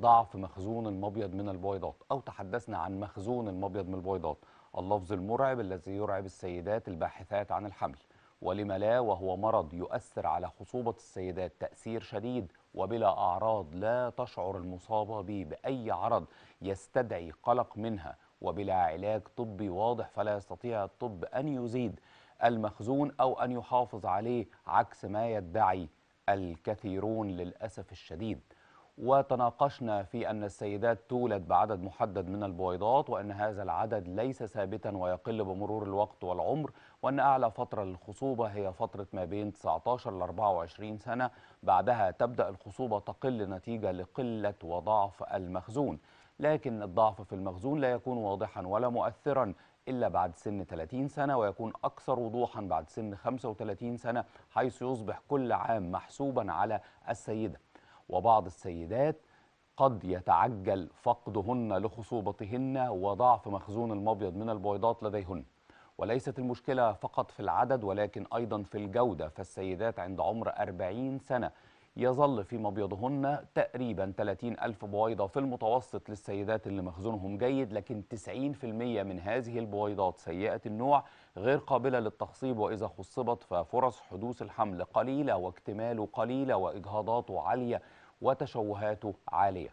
ضعف مخزون المبيض من البويضات أو تحدثنا عن مخزون المبيض من البويضات اللفظ المرعب الذي يرعب السيدات الباحثات عن الحمل ولم لا وهو مرض يؤثر على خصوبة السيدات تأثير شديد وبلا أعراض لا تشعر المصابة به بأي عرض يستدعي قلق منها وبلا علاج طبي واضح فلا يستطيع الطب أن يزيد المخزون أو أن يحافظ عليه عكس ما يدعي الكثيرون للأسف الشديد وتناقشنا في أن السيدات تولد بعدد محدد من البويضات وأن هذا العدد ليس ثابتا ويقل بمرور الوقت والعمر وأن أعلى فترة للخصوبة هي فترة ما بين 19 ل 24 سنة بعدها تبدأ الخصوبة تقل نتيجة لقلة وضعف المخزون لكن الضعف في المخزون لا يكون واضحا ولا مؤثرا إلا بعد سن 30 سنة ويكون أكثر وضوحا بعد سن 35 سنة حيث يصبح كل عام محسوبا على السيدة وبعض السيدات قد يتعجل فقدهن لخصوبتهن وضعف مخزون المبيض من البويضات لديهن وليست المشكلة فقط في العدد ولكن أيضا في الجودة فالسيدات عند عمر 40 سنة يظل في مبيضهن تقريبا 30 ألف بويضة في المتوسط للسيدات اللي مخزونهم جيد لكن 90% من هذه البويضات سيئة النوع غير قابلة للتخصيب وإذا خصبت ففرص حدوث الحمل قليلة واكتماله قليلة وإجهاضاته عالية وتشوهاته عالية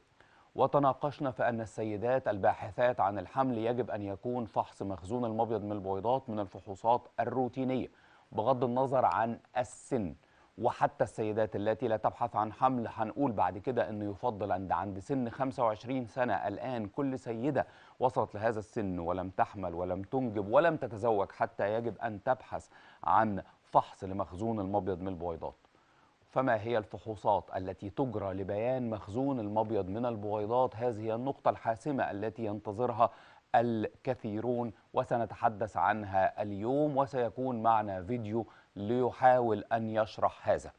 وتناقشنا في أن السيدات الباحثات عن الحمل يجب أن يكون فحص مخزون المبيض من البويضات من الفحوصات الروتينية بغض النظر عن السن وحتى السيدات التي لا تبحث عن حمل هنقول بعد كده انه يفضل ان عند سن 25 سنه الان كل سيده وصلت لهذا السن ولم تحمل ولم تنجب ولم تتزوج حتى يجب ان تبحث عن فحص لمخزون المبيض من البويضات فما هي الفحوصات التي تجرى لبيان مخزون المبيض من البويضات هذه النقطة الحاسمة التي ينتظرها الكثيرون وسنتحدث عنها اليوم وسيكون معنا فيديو ليحاول أن يشرح هذا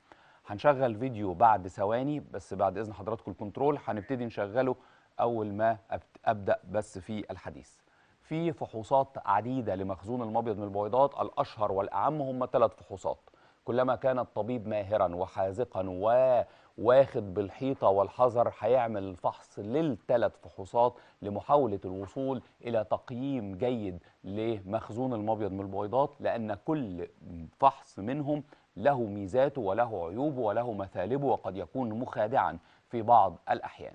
هنشغل فيديو بعد ثواني بس بعد إذن حضراتكم الكنترول هنبتدي نشغله أول ما أبدأ بس في الحديث في فحوصات عديدة لمخزون المبيض من البويضات الأشهر والأعم هم ثلاث فحوصات كلما كان الطبيب ماهرا وحاذقا وواخد بالحيطة والحذر هيعمل فحص للثلاث فحوصات لمحاولة الوصول إلى تقييم جيد لمخزون المبيض من البويضات لأن كل فحص منهم له ميزاته وله عيوبه وله مثالبه وقد يكون مخادعا في بعض الأحيان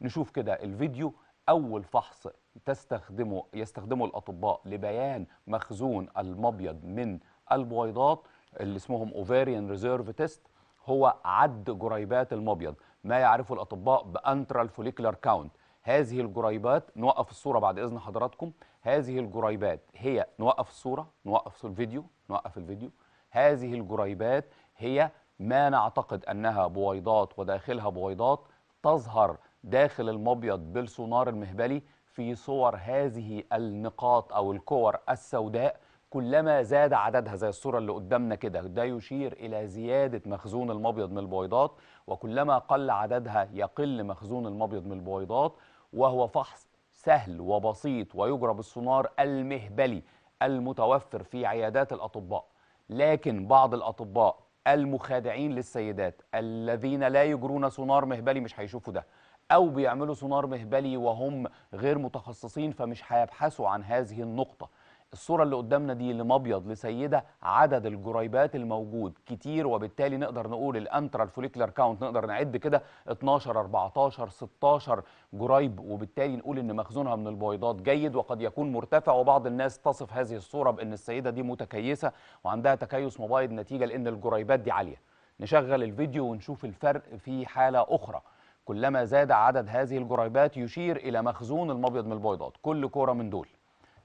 نشوف كده الفيديو أول فحص تستخدمه يستخدمه الأطباء لبيان مخزون المبيض من البويضات اللي اسمهم اوفاريان ريزيرف تيست هو عد جريبات المبيض ما يعرفه الاطباء بانترال فوليكلر كاونت هذه الجريبات نوقف الصوره بعد اذن حضراتكم هذه الجريبات هي نوقف الصوره نوقف الفيديو نوقف الفيديو هذه الجريبات هي ما نعتقد انها بويضات وداخلها بويضات تظهر داخل المبيض بالسونار المهبلي في صور هذه النقاط او الكور السوداء كلما زاد عددها زي الصورة اللي قدامنا كده ده يشير إلى زيادة مخزون المبيض من البويضات وكلما قل عددها يقل مخزون المبيض من البويضات وهو فحص سهل وبسيط ويجرى بالسونار المهبلي المتوفر في عيادات الأطباء لكن بعض الأطباء المخادعين للسيدات الذين لا يجرون سونار مهبلي مش هيشوفوا ده أو بيعملوا سونار مهبلي وهم غير متخصصين فمش هيبحثوا عن هذه النقطة الصورة اللي قدامنا دي لمبيض لسيدة عدد الجريبات الموجود كتير وبالتالي نقدر نقول الانترا الفوليكلر كاونت نقدر نعد كده 12 14 16 جريب وبالتالي نقول ان مخزونها من البويضات جيد وقد يكون مرتفع وبعض الناس تصف هذه الصورة بان السيدة دي متكيسة وعندها تكيس مبايض نتيجة لان الجريبات دي عالية نشغل الفيديو ونشوف الفرق في حالة أخرى كلما زاد عدد هذه الجريبات يشير إلى مخزون المبيض من البويضات كل كورة من دول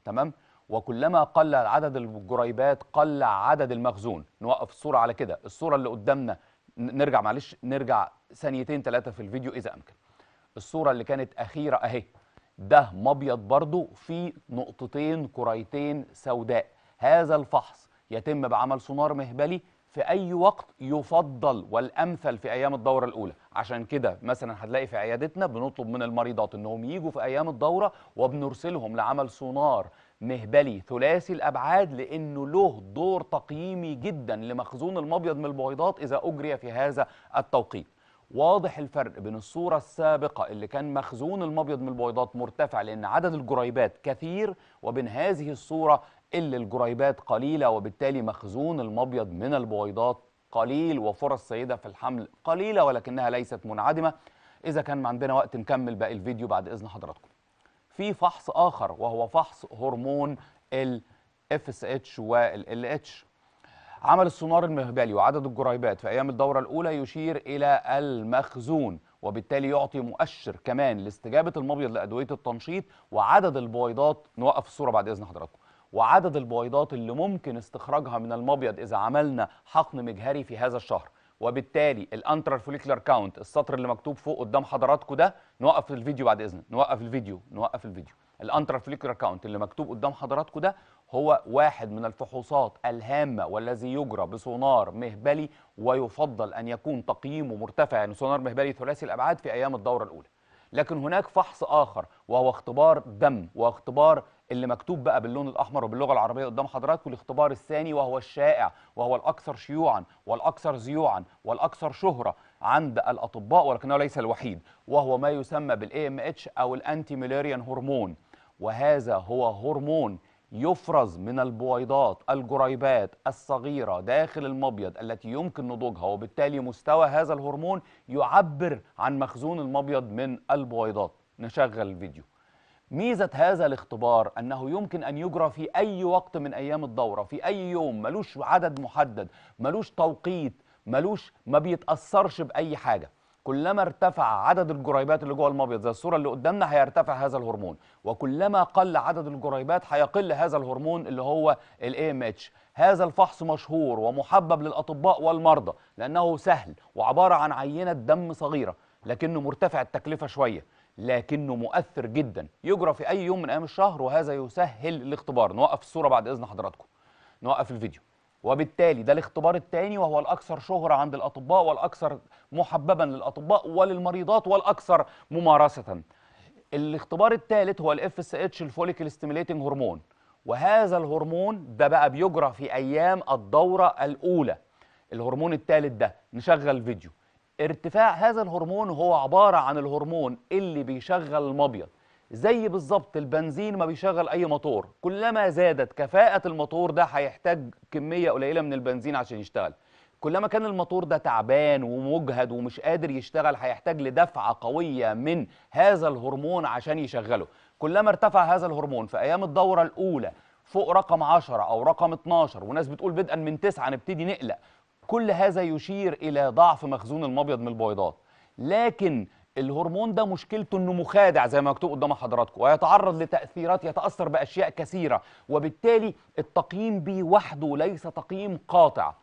تمام؟ وكلما قل عدد الجريبات قل عدد المخزون نوقف الصورة على كده الصورة اللي قدامنا نرجع معلش نرجع ثانيتين ثلاثة في الفيديو إذا أمكن الصورة اللي كانت أخيرة أهي ده مبيض برضو في نقطتين كريتين سوداء هذا الفحص يتم بعمل سونار مهبلي في أي وقت يفضل والأمثل في أيام الدورة الأولى عشان كده مثلا هتلاقي في عيادتنا بنطلب من المريضات أنهم يجوا في أيام الدورة وبنرسلهم لعمل سونار مهبلي ثلاثي الأبعاد لأنه له دور تقييمي جدا لمخزون المبيض من البويضات إذا أجري في هذا التوقيت واضح الفرق بين الصورة السابقة اللي كان مخزون المبيض من البويضات مرتفع لأن عدد الجريبات كثير وبين هذه الصورة اللي الجريبات قليلة وبالتالي مخزون المبيض من البويضات قليل وفرص سيدة في الحمل قليلة ولكنها ليست منعدمة إذا كان عندنا وقت نكمل باقي الفيديو بعد إذن حضراتكم في فحص اخر وهو فحص هرمون ال اف اس اتش والال اتش عمل السونار المهبلي وعدد الجريبات في ايام الدوره الاولى يشير الى المخزون وبالتالي يعطي مؤشر كمان لاستجابه المبيض لادويه التنشيط وعدد البويضات نوقف الصوره بعد اذن حضراتكم وعدد البويضات اللي ممكن استخراجها من المبيض اذا عملنا حقن مجهري في هذا الشهر وبالتالي الانترال فوليكولار كاونت السطر اللي مكتوب فوق قدام حضراتكم ده نوقف الفيديو بعد اذنك نوقف الفيديو نوقف الفيديو الانترال فوليكولار كاونت اللي مكتوب قدام حضراتكم ده هو واحد من الفحوصات الهامه والذي يجرى بسونار مهبلي ويفضل ان يكون تقييمه مرتفع يعني سونار مهبلي ثلاثي الابعاد في ايام الدوره الاولى لكن هناك فحص آخر وهو اختبار دم واختبار اللي مكتوب بقى باللون الاحمر وباللغه العربيه قدام حضراتكم والاختبار الثاني وهو الشائع وهو الاكثر شيوعا والاكثر زيوعا والاكثر شهره عند الاطباء ولكنه ليس الوحيد وهو ما يسمى بالاي ام اتش او الانتي ميلاريان هرمون وهذا هو هرمون يفرز من البويضات الجريبات الصغيرة داخل المبيض التي يمكن نضوجها وبالتالي مستوى هذا الهرمون يعبر عن مخزون المبيض من البويضات نشغل الفيديو ميزة هذا الاختبار أنه يمكن أن يجرى في أي وقت من أيام الدورة في أي يوم ملوش عدد محدد ملوش توقيت ملوش ما بيتأثرش بأي حاجة كلما ارتفع عدد الجريبات اللي جوه المبيض زي الصوره اللي قدامنا هيرتفع هذا الهرمون وكلما قل عدد الجريبات هيقل هذا الهرمون اللي هو الاي ام اتش هذا الفحص مشهور ومحبب للاطباء والمرضى لانه سهل وعباره عن عينه دم صغيره لكنه مرتفع التكلفه شويه لكنه مؤثر جدا يجرى في اي يوم من ايام الشهر وهذا يسهل الاختبار نوقف الصوره بعد اذن حضراتكم نوقف الفيديو وبالتالي ده الاختبار الثاني وهو الاكثر شهره عند الاطباء والاكثر محببا للاطباء وللمريضات والاكثر ممارسه الاختبار الثالث هو الاف اس اتش الفوليكل ستيميليتنج هرمون وهذا الهرمون ده بقى بيجرى في ايام الدوره الاولى الهرمون الثالث ده نشغل فيديو ارتفاع هذا الهرمون هو عباره عن الهرمون اللي بيشغل المبيض زي بالظبط البنزين ما بيشغل اي موتور كلما زادت كفاءة الموتور ده هيحتاج كمية قليلة من البنزين عشان يشتغل كلما كان الموتور ده تعبان ومجهد ومش قادر يشتغل هيحتاج لدفعة قوية من هذا الهرمون عشان يشغله كلما ارتفع هذا الهرمون في أيام الدورة الأولى فوق رقم 10 أو رقم 12 وناس بتقول بدءا من 9 نبتدي نقلق كل هذا يشير إلى ضعف مخزون المبيض من البويضات لكن الهرمون ده مشكلته انه مخادع زي ما مكتوب قدام حضراتكم ويتعرض لتاثيرات يتاثر باشياء كثيره وبالتالي التقييم بيه وحده ليس تقييم قاطع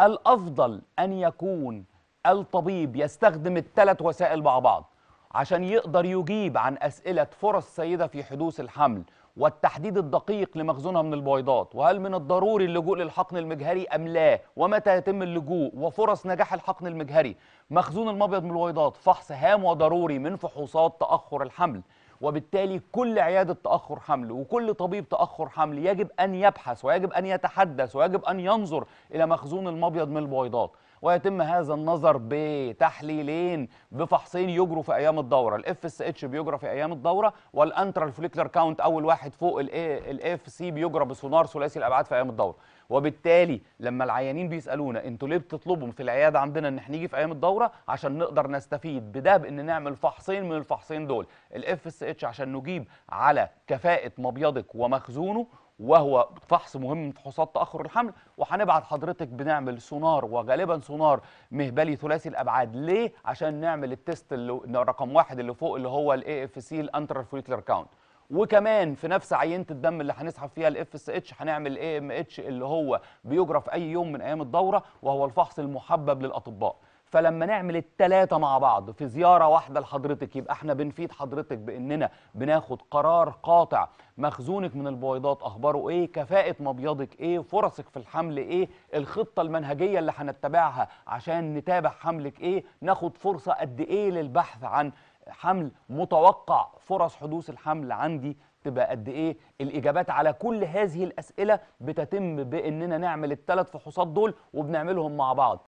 الافضل ان يكون الطبيب يستخدم الثلاث وسائل مع بعض عشان يقدر يجيب عن اسئله فرص سيده في حدوث الحمل والتحديد الدقيق لمخزونها من البويضات وهل من الضروري اللجوء للحقن المجهري أم لا ومتى يتم اللجوء وفرص نجاح الحقن المجهري مخزون المبيض من البويضات فحص هام وضروري من فحوصات تأخر الحمل وبالتالي كل عيادة تأخر حمل وكل طبيب تأخر حمل يجب أن يبحث ويجب أن يتحدث ويجب أن ينظر إلى مخزون المبيض من البويضات ويتم هذا النظر بتحليلين بفحصين يجروا في ايام الدوره الاف اس اتش بيجرى في ايام الدوره والانترال فوليكلر كاونت اول واحد فوق الاف سي بيجرى بسونار ثلاثي الابعاد في ايام الدوره وبالتالي لما العيانين بيسالونا انتوا ليه بتطلبوا في العياده عندنا ان احنا نيجي في ايام الدوره عشان نقدر نستفيد بده بان نعمل فحصين من الفحصين دول الاف اس اتش عشان نجيب على كفاءه مبيضك ومخزونه وهو فحص مهم فحوصات تاخر الحمل وهنبعت حضرتك بنعمل سونار وغالبا سونار مهبلي ثلاثي الابعاد ليه عشان نعمل التست اللي رقم واحد اللي فوق اللي هو الاي اف سي الانترال فوليكلر كاونت وكمان في نفس عينه الدم اللي هنسحب فيها الاف اس اتش هنعمل اي ام اتش اللي هو بيجرى في اي يوم من ايام الدوره وهو الفحص المحبب للاطباء فلما نعمل التلاتة مع بعض في زيارة واحدة لحضرتك يبقى احنا بنفيد حضرتك باننا بناخد قرار قاطع مخزونك من البويضات اخباره ايه كفاءة مبيضك ايه فرصك في الحمل ايه الخطة المنهجية اللي هنتبعها عشان نتابع حملك ايه ناخد فرصة قد ايه للبحث عن حمل متوقع فرص حدوث الحمل عندي تبقى قد ايه الاجابات على كل هذه الاسئله بتتم باننا نعمل التلات فحوصات دول وبنعملهم مع بعض